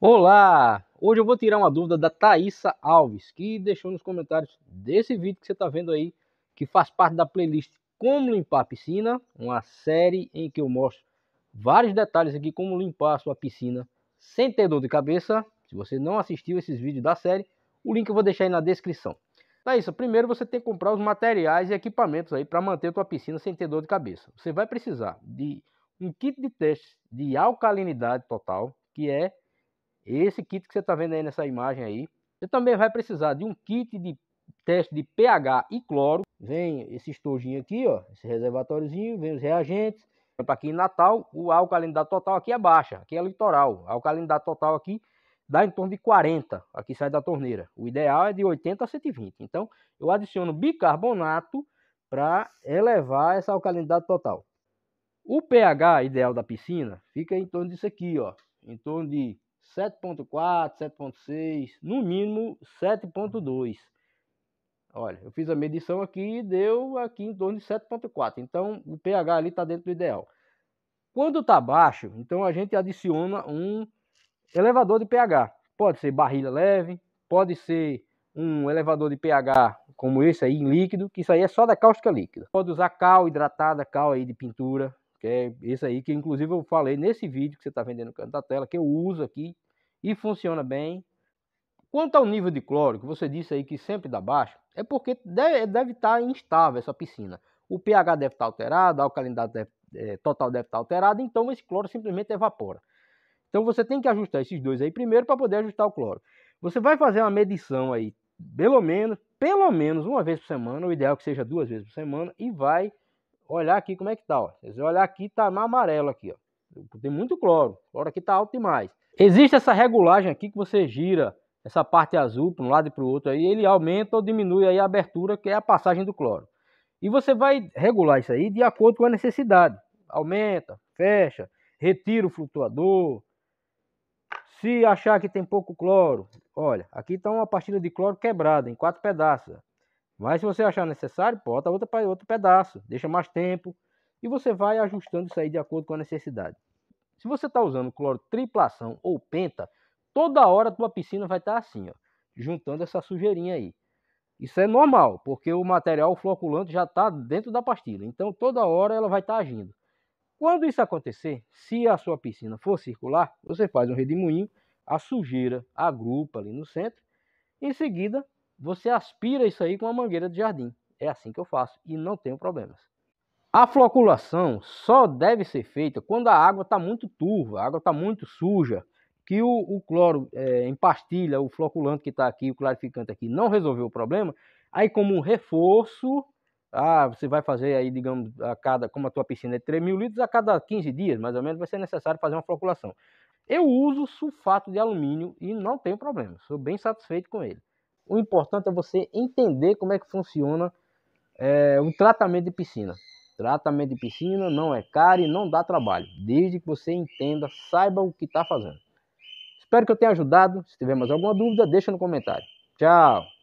Olá! Hoje eu vou tirar uma dúvida da Thaisa Alves, que deixou nos comentários desse vídeo que você está vendo aí, que faz parte da playlist Como Limpar a Piscina, uma série em que eu mostro vários detalhes aqui como limpar a sua piscina sem ter dor de cabeça. Se você não assistiu esses vídeos da série, o link eu vou deixar aí na descrição. Thaisa, primeiro você tem que comprar os materiais e equipamentos aí para manter a sua piscina sem ter dor de cabeça. Você vai precisar de um kit de teste de alcalinidade total, que é esse kit que você está vendo aí nessa imagem aí, você também vai precisar de um kit de teste de pH e cloro. Vem esse estojinho aqui, ó, esse reservatóriozinho, vem os reagentes. Para então, tá aqui em Natal, o alcalinidade total aqui é baixa, aqui é litoral. A alcalinidade total aqui dá em torno de 40, aqui sai da torneira. O ideal é de 80 a 120. Então, eu adiciono bicarbonato para elevar essa alcalinidade total. O pH ideal da piscina fica em torno disso aqui, ó, em torno de 7.4, 7.6, no mínimo 7.2. Olha, eu fiz a medição aqui e deu aqui em torno de 7.4. Então, o pH ali está dentro do ideal. Quando está baixo, então a gente adiciona um elevador de pH. Pode ser barrilha leve, pode ser um elevador de pH como esse aí em líquido, que isso aí é só da cáustica líquida. Pode usar cal hidratada, cal aí de pintura, que é esse aí que inclusive eu falei nesse vídeo que você está vendo no canto da tela, que eu uso aqui e funciona bem. Quanto ao nível de cloro, que você disse aí que sempre dá baixo, é porque deve, deve tá estar instável essa piscina. O pH deve estar tá alterado, a alcalinidade deve, é, total deve estar tá alterada, então esse cloro simplesmente evapora. Então você tem que ajustar esses dois aí primeiro para poder ajustar o cloro. Você vai fazer uma medição aí, pelo menos, pelo menos uma vez por semana, o ideal é que seja duas vezes por semana, e vai olhar aqui como é que tá, ó. Vocês vão olhar aqui, tá mais amarelo aqui, ó. Tem muito cloro. O cloro aqui tá alto demais. Existe essa regulagem aqui que você gira essa parte azul para um lado e para o outro aí, ele aumenta ou diminui aí a abertura, que é a passagem do cloro. E você vai regular isso aí de acordo com a necessidade. Aumenta, fecha, retira o flutuador. Se achar que tem pouco cloro, olha, aqui está uma partilha de cloro quebrada em quatro pedaços. Mas se você achar necessário, bota outra, outro pedaço, deixa mais tempo e você vai ajustando isso aí de acordo com a necessidade. Se você está usando cloro triplação ou penta, toda hora a tua piscina vai estar tá assim, ó, juntando essa sujeirinha aí. Isso é normal, porque o material floculante já está dentro da pastilha, então toda hora ela vai estar tá agindo. Quando isso acontecer, se a sua piscina for circular, você faz um redemoinho, a sujeira agrupa ali no centro, em seguida você aspira isso aí com uma mangueira de jardim. É assim que eu faço e não tenho problemas. A floculação só deve ser feita quando a água está muito turva, a água está muito suja, que o, o cloro é, em pastilha, o floculante que está aqui, o clarificante aqui, não resolveu o problema. Aí, como um reforço, ah, você vai fazer aí, digamos, a cada, como a tua piscina é 3 mil litros, a cada 15 dias, mais ou menos, vai ser necessário fazer uma floculação. Eu uso sulfato de alumínio e não tenho problema, sou bem satisfeito com ele. O importante é você entender como é que funciona é, o tratamento de piscina. Tratamento de piscina não é caro e não dá trabalho, desde que você entenda, saiba o que está fazendo. Espero que eu tenha ajudado. Se tiver mais alguma dúvida, deixa no comentário. Tchau!